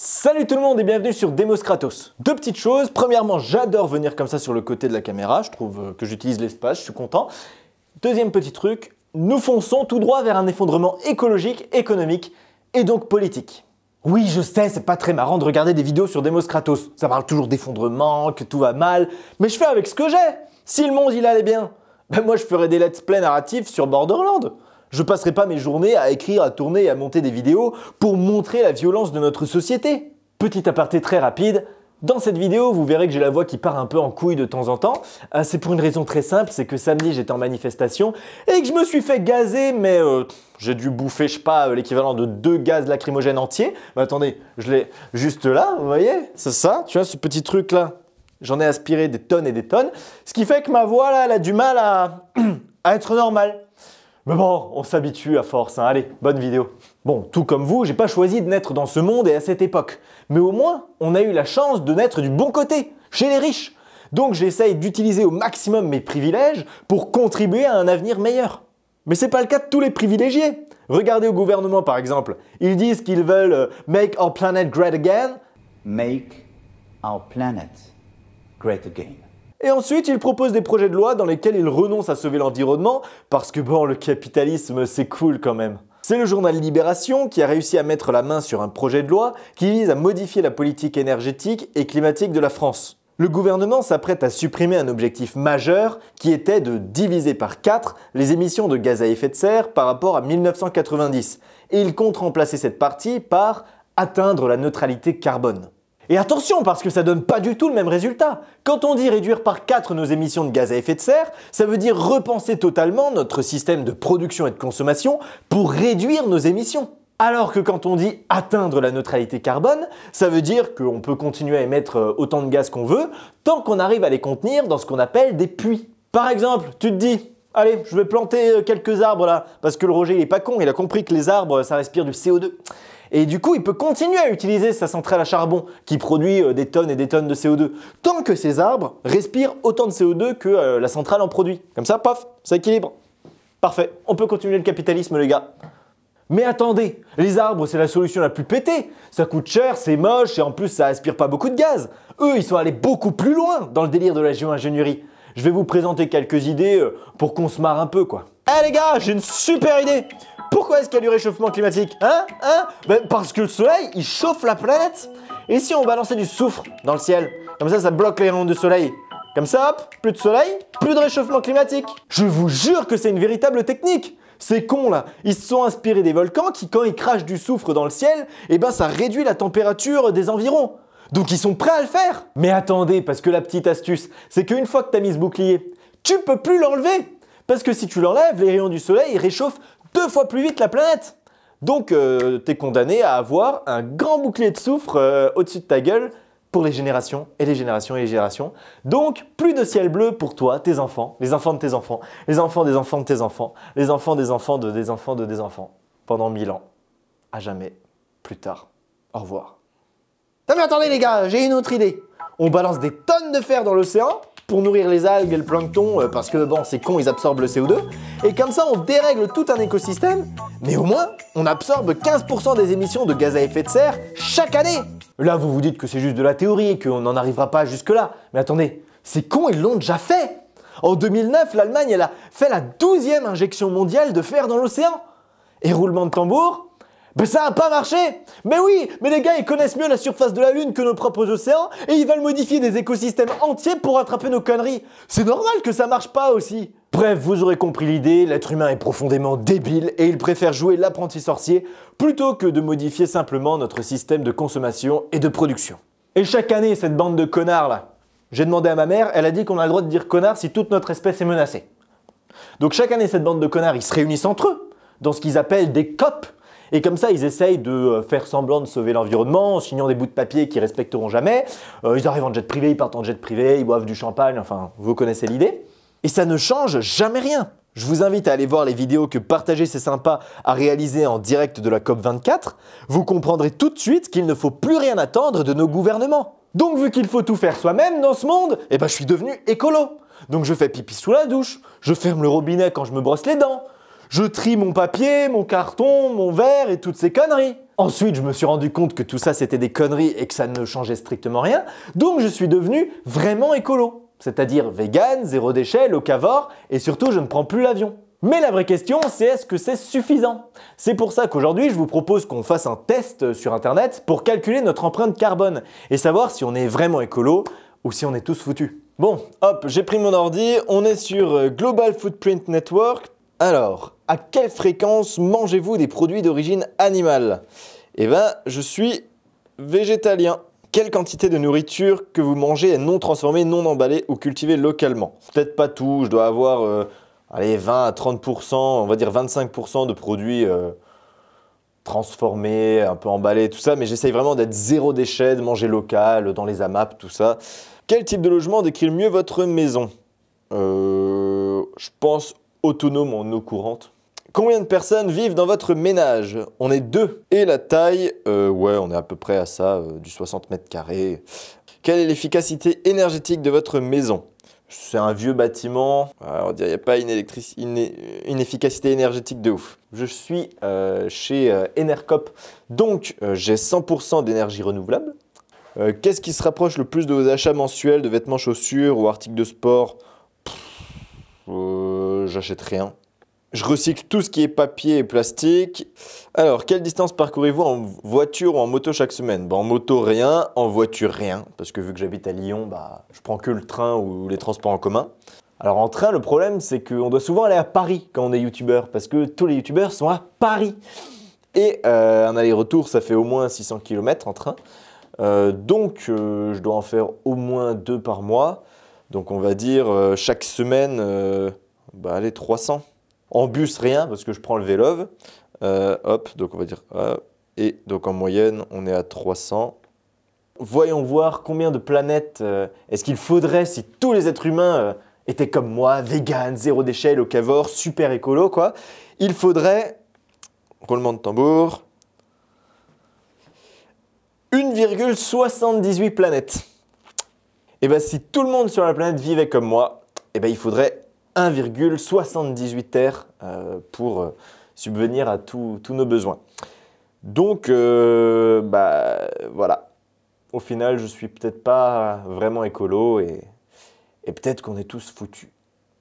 Salut tout le monde et bienvenue sur Demos Kratos. Deux petites choses. Premièrement, j'adore venir comme ça sur le côté de la caméra. Je trouve euh, que j'utilise l'espace, je suis content. Deuxième petit truc, nous fonçons tout droit vers un effondrement écologique, économique et donc politique. Oui, je sais, c'est pas très marrant de regarder des vidéos sur Demos Kratos. Ça parle toujours d'effondrement, que tout va mal, mais je fais avec ce que j'ai. Si le monde il allait bien, ben moi je ferais des let's play narratifs sur Borderland. Je passerai pas mes journées à écrire, à tourner et à monter des vidéos pour montrer la violence de notre société. Petit aparté très rapide, dans cette vidéo, vous verrez que j'ai la voix qui part un peu en couille de temps en temps. Euh, c'est pour une raison très simple, c'est que samedi j'étais en manifestation et que je me suis fait gazer, mais euh, j'ai dû bouffer, je sais pas, euh, l'équivalent de deux gaz lacrymogènes entiers. Mais attendez, je l'ai juste là, vous voyez C'est ça, tu vois, ce petit truc là. J'en ai aspiré des tonnes et des tonnes. Ce qui fait que ma voix là, elle a du mal à, à être normale. Mais bon, on s'habitue à force, hein. allez, bonne vidéo. Bon, tout comme vous, j'ai pas choisi de naître dans ce monde et à cette époque. Mais au moins, on a eu la chance de naître du bon côté, chez les riches. Donc j'essaye d'utiliser au maximum mes privilèges pour contribuer à un avenir meilleur. Mais c'est pas le cas de tous les privilégiés. Regardez au gouvernement par exemple, ils disent qu'ils veulent euh, make our planet great again. Make our planet great again. Et ensuite, il propose des projets de loi dans lesquels il renonce à sauver l'environnement, parce que bon, le capitalisme, c'est cool quand même. C'est le journal Libération qui a réussi à mettre la main sur un projet de loi qui vise à modifier la politique énergétique et climatique de la France. Le gouvernement s'apprête à supprimer un objectif majeur qui était de diviser par 4 les émissions de gaz à effet de serre par rapport à 1990, et il compte remplacer cette partie par atteindre la neutralité carbone. Et attention, parce que ça donne pas du tout le même résultat. Quand on dit réduire par 4 nos émissions de gaz à effet de serre, ça veut dire repenser totalement notre système de production et de consommation pour réduire nos émissions. Alors que quand on dit atteindre la neutralité carbone, ça veut dire qu'on peut continuer à émettre euh, autant de gaz qu'on veut, tant qu'on arrive à les contenir dans ce qu'on appelle des puits. Par exemple, tu te dis, Allez, je vais planter euh, quelques arbres là, parce que le Roger il est pas con, il a compris que les arbres ça respire du CO2. Et du coup, il peut continuer à utiliser sa centrale à charbon qui produit euh, des tonnes et des tonnes de CO2 tant que ces arbres respirent autant de CO2 que euh, la centrale en produit. Comme ça, paf, ça équilibre. Parfait, on peut continuer le capitalisme, les gars. Mais attendez, les arbres, c'est la solution la plus pétée. Ça coûte cher, c'est moche et en plus, ça aspire pas beaucoup de gaz. Eux, ils sont allés beaucoup plus loin dans le délire de la géo-ingénierie. Je vais vous présenter quelques idées euh, pour qu'on se marre un peu, quoi. Eh les gars, j'ai une super idée pourquoi est-ce qu'il y a du réchauffement climatique Hein Hein ben, Parce que le soleil, il chauffe la planète. Et si on balançait du soufre dans le ciel Comme ça, ça bloque les rayons du soleil. Comme ça, hop, plus de soleil, plus de réchauffement climatique. Je vous jure que c'est une véritable technique. C'est con là, ils se sont inspirés des volcans qui quand ils crachent du soufre dans le ciel, eh ben ça réduit la température des environs. Donc ils sont prêts à le faire Mais attendez, parce que la petite astuce, c'est qu'une fois que as mis ce bouclier, tu peux plus l'enlever Parce que si tu l'enlèves, les rayons du soleil réchauffent deux fois plus vite la planète. Donc, euh, t'es condamné à avoir un grand bouclier de soufre euh, au-dessus de ta gueule pour les générations et les générations et les générations. Donc, plus de ciel bleu pour toi, tes enfants, les enfants de tes enfants, les enfants des enfants de tes enfants, les enfants des enfants de des enfants de des enfants, pendant mille ans. À jamais, plus tard. Au revoir. Non mais attendez les gars, j'ai une autre idée. On balance des tonnes de fer dans l'océan pour nourrir les algues et le plancton, euh, parce que bon, c'est con, ils absorbent le CO2. Et comme ça, on dérègle tout un écosystème, mais au moins, on absorbe 15% des émissions de gaz à effet de serre chaque année. Là, vous vous dites que c'est juste de la théorie et qu'on n'en arrivera pas jusque-là. Mais attendez, c'est con, ils l'ont déjà fait. En 2009, l'Allemagne, elle a fait la 12e injection mondiale de fer dans l'océan. Et roulement de tambour, mais ça n'a pas marché Mais oui Mais les gars, ils connaissent mieux la surface de la Lune que nos propres océans et ils veulent modifier des écosystèmes entiers pour rattraper nos conneries. C'est normal que ça marche pas aussi. Bref, vous aurez compris l'idée, l'être humain est profondément débile et il préfère jouer l'apprenti sorcier plutôt que de modifier simplement notre système de consommation et de production. Et chaque année, cette bande de connards là, j'ai demandé à ma mère, elle a dit qu'on a le droit de dire connard si toute notre espèce est menacée. Donc chaque année, cette bande de connards, ils se réunissent entre eux dans ce qu'ils appellent des copes. Et comme ça, ils essayent de euh, faire semblant de sauver l'environnement en signant des bouts de papier qu'ils respecteront jamais. Euh, ils arrivent en jet privé, ils partent en jet privé, ils boivent du champagne, enfin, vous connaissez l'idée. Et ça ne change jamais rien. Je vous invite à aller voir les vidéos que Partager c'est sympa a réalisées en direct de la COP24. Vous comprendrez tout de suite qu'il ne faut plus rien attendre de nos gouvernements. Donc vu qu'il faut tout faire soi-même dans ce monde, eh ben je suis devenu écolo. Donc je fais pipi sous la douche, je ferme le robinet quand je me brosse les dents, je trie mon papier, mon carton, mon verre et toutes ces conneries. Ensuite, je me suis rendu compte que tout ça c'était des conneries et que ça ne changeait strictement rien, donc je suis devenu vraiment écolo. C'est-à-dire vegan, zéro déchet, locavore et surtout je ne prends plus l'avion. Mais la vraie question, c'est est-ce que c'est suffisant C'est pour ça qu'aujourd'hui, je vous propose qu'on fasse un test sur Internet pour calculer notre empreinte carbone et savoir si on est vraiment écolo ou si on est tous foutus. Bon, hop, j'ai pris mon ordi, on est sur euh, Global Footprint Network, alors, à quelle fréquence mangez-vous des produits d'origine animale Eh bien, je suis végétalien. Quelle quantité de nourriture que vous mangez est non transformée, non emballée ou cultivée localement Peut-être pas tout, je dois avoir euh, allez, 20 à 30%, on va dire 25% de produits euh, transformés, un peu emballés, tout ça, mais j'essaye vraiment d'être zéro déchet, de manger local, dans les AMAP, tout ça. Quel type de logement décrit le mieux votre maison euh, Je pense autonome en eau courante. Combien de personnes vivent dans votre ménage On est deux. Et la taille euh, Ouais, on est à peu près à ça, euh, du 60 mètres carrés. Quelle est l'efficacité énergétique de votre maison c'est un vieux bâtiment. Ah, il n'y a pas une, efficacité énergétique de ouf. Je suis euh, chez Enercop, donc j'ai 100% d'énergie renouvelable. Qu'est-ce qui se rapproche le plus de vos achats mensuels de vêtements, chaussures ou articles de sport euh, j'achète rien. Je recycle tout ce qui est papier et plastique. Alors, quelle distance parcourez-vous en voiture ou en moto chaque semaine bah, En moto, rien. En voiture, rien. Parce que vu que j'habite à Lyon, bah, je prends que le train ou les transports en commun. Alors en train, le problème, c'est qu'on doit souvent aller à Paris quand on est youtubeur. Parce que tous les youtubeurs sont à Paris. Et euh, un aller-retour, ça fait au moins 600 km en train. Euh, donc, euh, je dois en faire au moins deux par mois. Donc on va dire euh, chaque semaine, euh, bah, allez, 300. En bus, rien, parce que je prends le vélo. Euh, hop, donc on va dire... et donc en moyenne, on est à 300. Voyons voir combien de planètes est-ce qu'il faudrait si tous les êtres humains étaient comme moi, vegan, zéro déchet, locavore, super écolo, quoi. Il faudrait... Roulement de tambour... 1,78 planètes. Et eh bien si tout le monde sur la planète vivait comme moi, eh ben, il faudrait 1,78 Terre euh, pour euh, subvenir à tous nos besoins. Donc, euh, bah, voilà. Au final, je suis peut-être pas vraiment écolo et, et peut-être qu'on est tous foutus.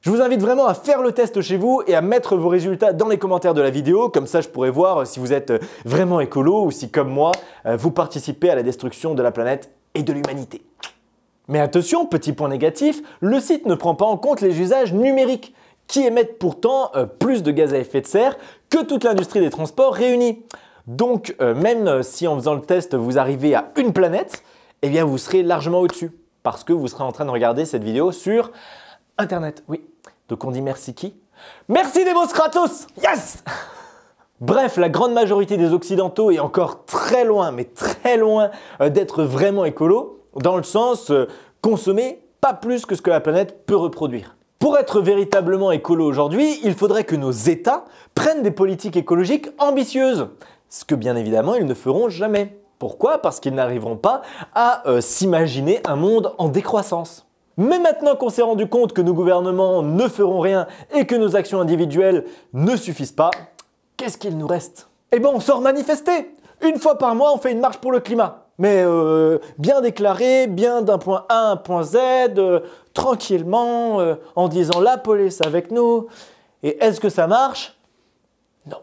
Je vous invite vraiment à faire le test chez vous et à mettre vos résultats dans les commentaires de la vidéo, comme ça je pourrai voir si vous êtes vraiment écolo ou si, comme moi, vous participez à la destruction de la planète et de l'humanité. Mais attention, petit point négatif, le site ne prend pas en compte les usages numériques, qui émettent pourtant euh, plus de gaz à effet de serre que toute l'industrie des transports réunie. Donc euh, même euh, si en faisant le test vous arrivez à une planète, eh bien vous serez largement au-dessus, parce que vous serez en train de regarder cette vidéo sur Internet. Oui, donc on dit merci qui Merci Demos Kratos Yes Bref, la grande majorité des Occidentaux est encore très loin, mais très loin d'être vraiment écolo dans le sens euh, consommer pas plus que ce que la planète peut reproduire. Pour être véritablement écolo aujourd'hui, il faudrait que nos États prennent des politiques écologiques ambitieuses, ce que bien évidemment ils ne feront jamais. Pourquoi Parce qu'ils n'arriveront pas à euh, s'imaginer un monde en décroissance. Mais maintenant qu'on s'est rendu compte que nos gouvernements ne feront rien et que nos actions individuelles ne suffisent pas, qu'est-ce qu'il nous reste Eh ben on sort manifester Une fois par mois, on fait une marche pour le climat mais euh, bien déclaré, bien d'un point A à un point Z, euh, tranquillement, euh, en disant la police avec nous. Et est-ce que ça marche Non.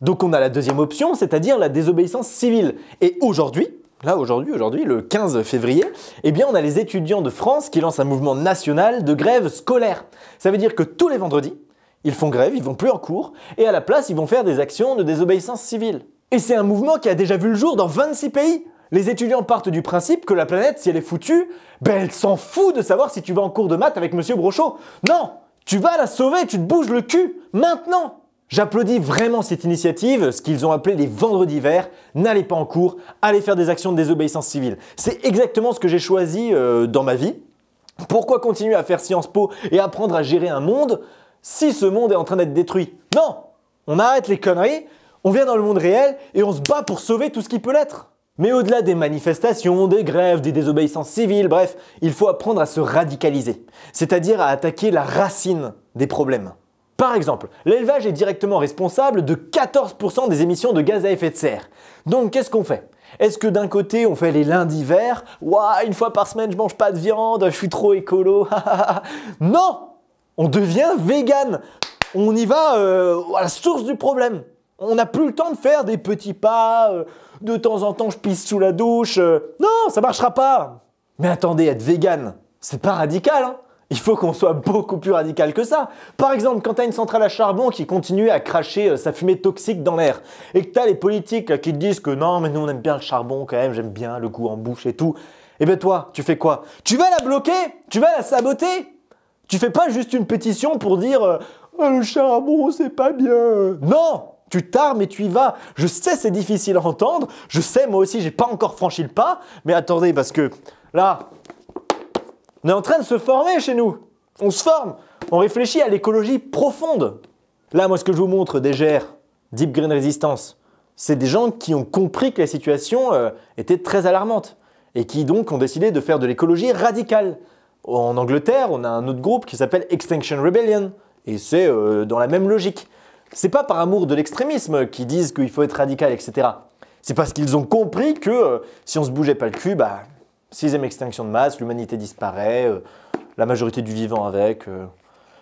Donc on a la deuxième option, c'est-à-dire la désobéissance civile. Et aujourd'hui, là aujourd'hui, aujourd'hui, le 15 février, eh bien on a les étudiants de France qui lancent un mouvement national de grève scolaire. Ça veut dire que tous les vendredis, ils font grève, ils vont plus en cours, et à la place, ils vont faire des actions de désobéissance civile. Et c'est un mouvement qui a déjà vu le jour dans 26 pays. Les étudiants partent du principe que la planète, si elle est foutue, ben elle s'en fout de savoir si tu vas en cours de maths avec Monsieur Brochot. Non Tu vas la sauver, tu te bouges le cul, maintenant J'applaudis vraiment cette initiative, ce qu'ils ont appelé les vendredis verts. N'allez pas en cours, allez faire des actions de désobéissance civile. C'est exactement ce que j'ai choisi euh, dans ma vie. Pourquoi continuer à faire Sciences Po et apprendre à gérer un monde si ce monde est en train d'être détruit Non On arrête les conneries, on vient dans le monde réel et on se bat pour sauver tout ce qui peut l'être. Mais au-delà des manifestations, des grèves, des désobéissances civiles, bref, il faut apprendre à se radicaliser, c'est-à-dire à attaquer la racine des problèmes. Par exemple, l'élevage est directement responsable de 14% des émissions de gaz à effet de serre. Donc qu'est-ce qu'on fait Est-ce que d'un côté on fait les lundis verts Ouah, une fois par semaine je mange pas de viande, je suis trop écolo Non On devient vegan On y va euh, à la source du problème On n'a plus le temps de faire des petits pas. Euh, de temps en temps je pisse sous la douche. Euh, non, ça marchera pas. Mais attendez, être vegan, c'est pas radical, hein il faut qu'on soit beaucoup plus radical que ça. Par exemple, quand t'as une centrale à charbon qui continue à cracher euh, sa fumée toxique dans l'air, et que t'as les politiques qui te disent que non, mais nous on aime bien le charbon quand même, j'aime bien le goût en bouche et tout, Eh ben toi, tu fais quoi Tu vas la bloquer Tu vas la saboter Tu fais pas juste une pétition pour dire euh, ah, le charbon c'est pas bien. Non tu t'armes et tu y vas. Je sais, c'est difficile à entendre. Je sais, moi aussi, j'ai pas encore franchi le pas. Mais attendez, parce que là, on est en train de se former chez nous. On se forme. On réfléchit à l'écologie profonde. Là, moi, ce que je vous montre des Deep Green Resistance, c'est des gens qui ont compris que la situation euh, était très alarmante et qui donc ont décidé de faire de l'écologie radicale. En Angleterre, on a un autre groupe qui s'appelle Extinction Rebellion et c'est euh, dans la même logique. C'est pas par amour de l'extrémisme qu'ils disent qu'il faut être radical, etc. C'est parce qu'ils ont compris que euh, si on se bougeait pas le cul, bah, sixième extinction de masse, l'humanité disparaît, euh, la majorité du vivant avec. Euh.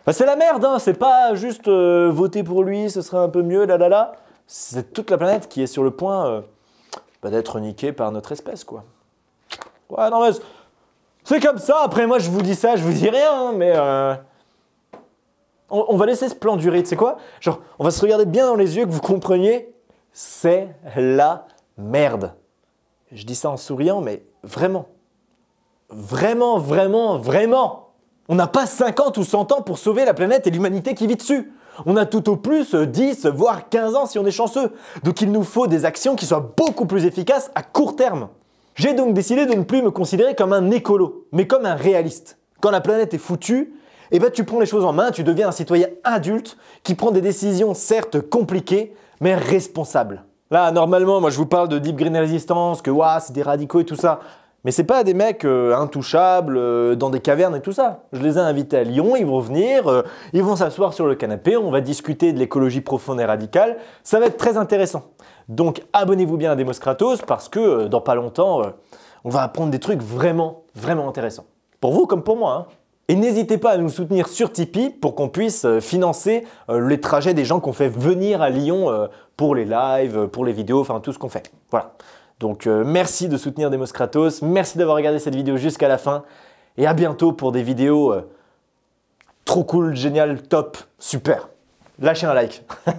Bah, c'est la merde, hein, c'est pas juste voter pour lui, ce serait un peu mieux, là là là. C'est toute la planète qui est sur le point bah, d'être niquée par notre espèce, quoi. Ouais, non, mais c'est comme ça, après moi je vous dis ça, je vous dis rien, hein, mais on, va laisser ce plan durer, tu sais quoi Genre, on va se regarder bien dans les yeux que vous compreniez, c'est la merde. Je dis ça en souriant, mais vraiment. Vraiment, vraiment, vraiment. On n'a pas 50 ou 100 ans pour sauver la planète et l'humanité qui vit dessus. On a tout au plus 10, euh, voire 15 ans si on est chanceux. Donc il nous faut des actions qui soient beaucoup plus efficaces à court terme. J'ai donc décidé de ne plus me considérer comme un écolo, mais comme un réaliste. Quand la planète est foutue, et eh ben, tu prends les choses en main, tu deviens un citoyen adulte qui prend des décisions certes compliquées, mais responsables. Là, normalement, moi je vous parle de Deep Green Resistance, que ouah, c'est des radicaux et tout ça. Mais c'est pas des mecs euh, intouchables euh, dans des cavernes et tout ça. Je les ai invités à Lyon, ils vont venir, euh, ils vont s'asseoir sur le canapé, on va discuter de l'écologie profonde et radicale. Ça va être très intéressant. Donc abonnez-vous bien à Demos Kratos parce que dans pas longtemps, on va apprendre des trucs vraiment, vraiment intéressants. Pour vous comme pour moi. Hein. Et n'hésitez pas à nous soutenir sur Tipeee pour qu'on puisse euh, financer euh, les trajets des gens qu'on fait venir à Lyon euh, pour les lives, pour les vidéos, enfin tout ce qu'on fait. Voilà. Donc merci de soutenir Demos Kratos, merci d'avoir regardé cette vidéo jusqu'à la fin, et à bientôt pour des vidéos trop cool, génial, top, super. Lâchez un like.